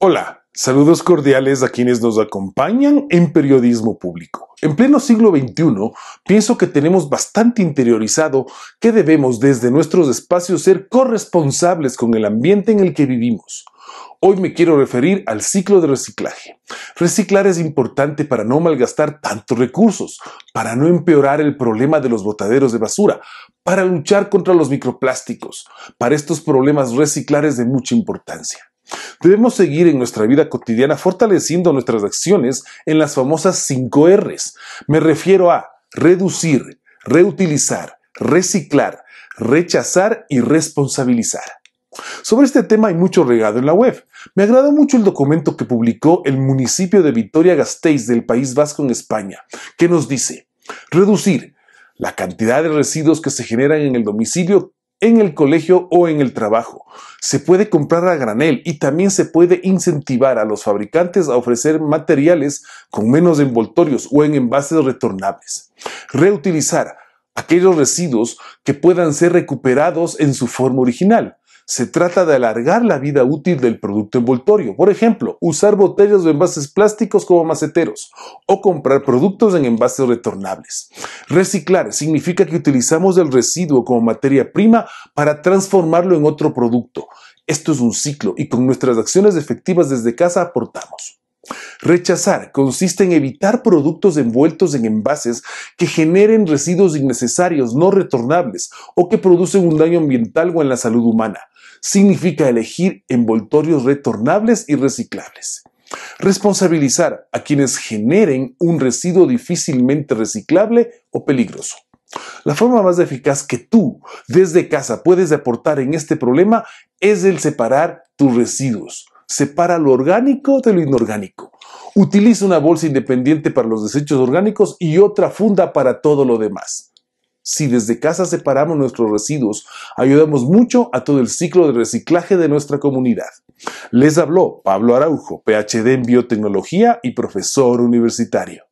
Hola, saludos cordiales a quienes nos acompañan en periodismo público. En pleno siglo XXI, pienso que tenemos bastante interiorizado que debemos desde nuestros espacios ser corresponsables con el ambiente en el que vivimos. Hoy me quiero referir al ciclo de reciclaje. Reciclar es importante para no malgastar tantos recursos, para no empeorar el problema de los botaderos de basura, para luchar contra los microplásticos. Para estos problemas reciclar es de mucha importancia. Debemos seguir en nuestra vida cotidiana fortaleciendo nuestras acciones en las famosas 5 Rs. Me refiero a reducir, reutilizar, reciclar, rechazar y responsabilizar. Sobre este tema hay mucho regado en la web. Me agradó mucho el documento que publicó el municipio de Vitoria-Gasteiz del País Vasco en España, que nos dice reducir la cantidad de residuos que se generan en el domicilio en el colegio o en el trabajo. Se puede comprar a granel y también se puede incentivar a los fabricantes a ofrecer materiales con menos envoltorios o en envases retornables. Reutilizar aquellos residuos que puedan ser recuperados en su forma original. Se trata de alargar la vida útil del producto envoltorio. Por ejemplo, usar botellas o envases plásticos como maceteros o comprar productos en envases retornables. Reciclar significa que utilizamos el residuo como materia prima para transformarlo en otro producto. Esto es un ciclo y con nuestras acciones efectivas desde casa aportamos. Rechazar consiste en evitar productos envueltos en envases que generen residuos innecesarios, no retornables o que producen un daño ambiental o en la salud humana. Significa elegir envoltorios retornables y reciclables. Responsabilizar a quienes generen un residuo difícilmente reciclable o peligroso. La forma más eficaz que tú desde casa puedes aportar en este problema es el separar tus residuos. Separa lo orgánico de lo inorgánico. Utiliza una bolsa independiente para los desechos orgánicos y otra funda para todo lo demás. Si desde casa separamos nuestros residuos, ayudamos mucho a todo el ciclo de reciclaje de nuestra comunidad. Les habló Pablo Araujo, PhD en biotecnología y profesor universitario.